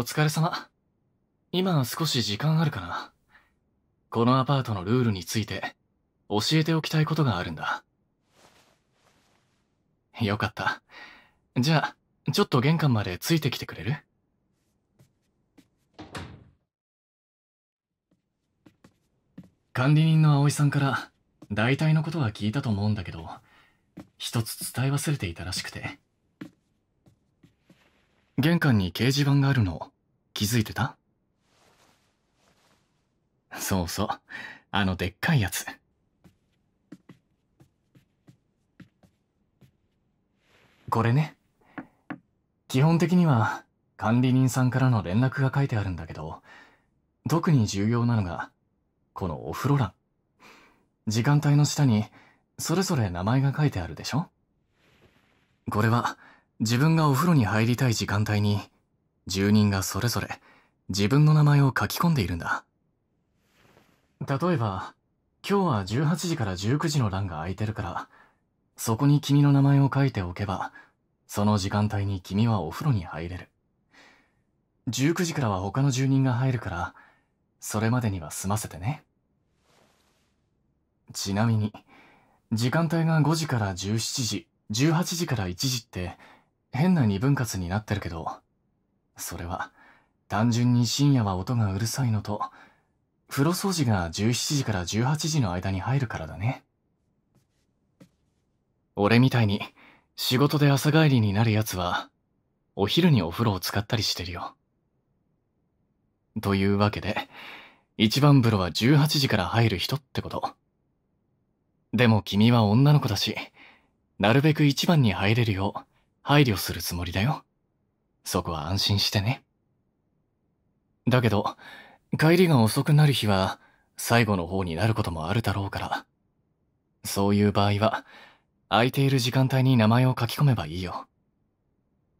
お疲れ様。今少し時間あるかなこのアパートのルールについて教えておきたいことがあるんだ。よかった。じゃあ、ちょっと玄関までついてきてくれる管理人の葵さんから大体のことは聞いたと思うんだけど、一つ伝え忘れていたらしくて。玄関に掲示板があるの気づいてたそうそうあのでっかいやつこれね基本的には管理人さんからの連絡が書いてあるんだけど特に重要なのがこのお風呂欄時間帯の下にそれぞれ名前が書いてあるでしょこれは自分がお風呂に入りたい時間帯に住人がそれぞれ自分の名前を書き込んでいるんだ例えば今日は18時から19時の欄が空いてるからそこに君の名前を書いておけばその時間帯に君はお風呂に入れる19時からは他の住人が入るからそれまでには済ませてねちなみに時間帯が5時から17時18時から1時って変な二分割になってるけど、それは単純に深夜は音がうるさいのと、風呂掃除が17時から18時の間に入るからだね。俺みたいに仕事で朝帰りになる奴は、お昼にお風呂を使ったりしてるよ。というわけで、一番風呂は18時から入る人ってこと。でも君は女の子だし、なるべく一番に入れるよう、配慮するつもりだよ。そこは安心してね。だけど、帰りが遅くなる日は最後の方になることもあるだろうから。そういう場合は、空いている時間帯に名前を書き込めばいいよ。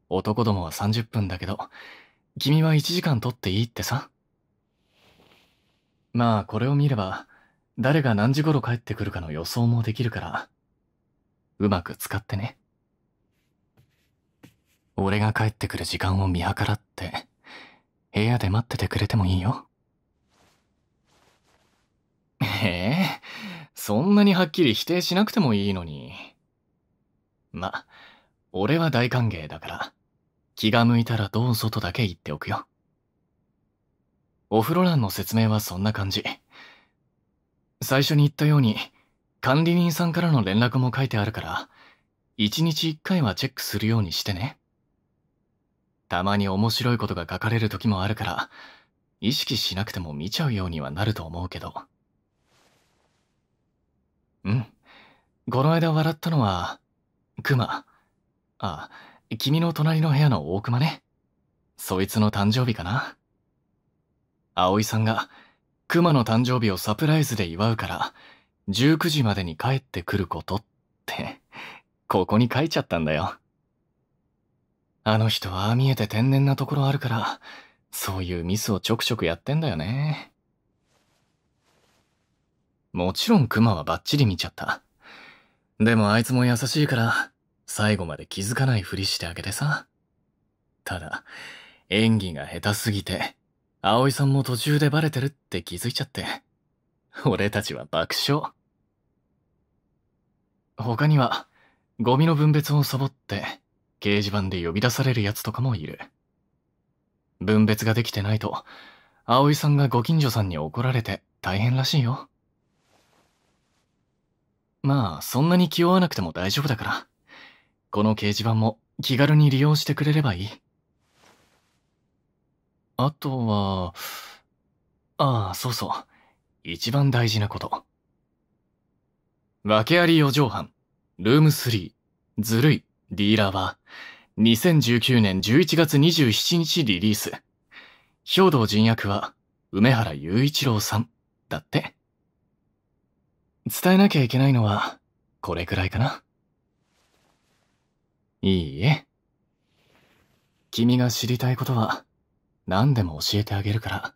男どもは30分だけど、君は1時間取っていいってさ。まあこれを見れば、誰が何時頃帰ってくるかの予想もできるから、うまく使ってね。俺が帰ってくる時間を見計らって、部屋で待っててくれてもいいよ。へえ、そんなにはっきり否定しなくてもいいのに。ま、俺は大歓迎だから、気が向いたらどうぞとだけ言っておくよ。お風呂欄の説明はそんな感じ。最初に言ったように、管理人さんからの連絡も書いてあるから、一日一回はチェックするようにしてね。たまに面白いことが書かれる時もあるから意識しなくても見ちゃうようにはなると思うけどうんこの間笑ったのはクマあ君の隣の部屋の大熊ねそいつの誕生日かな葵さんがクマの誕生日をサプライズで祝うから19時までに帰ってくることってここに書いちゃったんだよあの人はああ見えて天然なところあるから、そういうミスをちょくちょくやってんだよね。もちろんクマはバッチリ見ちゃった。でもあいつも優しいから、最後まで気づかないふりしてあげてさ。ただ、演技が下手すぎて、葵さんも途中でバレてるって気づいちゃって。俺たちは爆笑。他には、ゴミの分別をサボって、掲示板で呼び出される奴とかもいる。分別ができてないと、葵さんがご近所さんに怒られて大変らしいよ。まあ、そんなに気負わなくても大丈夫だから。この掲示板も気軽に利用してくれればいい。あとは、ああ、そうそう。一番大事なこと。訳あり四畳半、ルーム3、ずるい、ディーラーは、2019年11月27日リリース。兵道人役は、梅原雄一郎さん、だって。伝えなきゃいけないのは、これくらいかな。いいえ。君が知りたいことは、何でも教えてあげるから、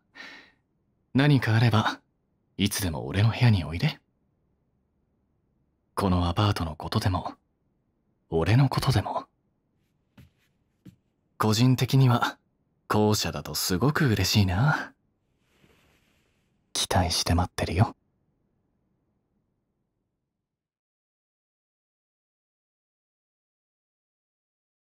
何かあれば、いつでも俺の部屋においで。このアパートのことでも、俺のことでも個人的には後者だとすごく嬉しいな期待して待ってるよ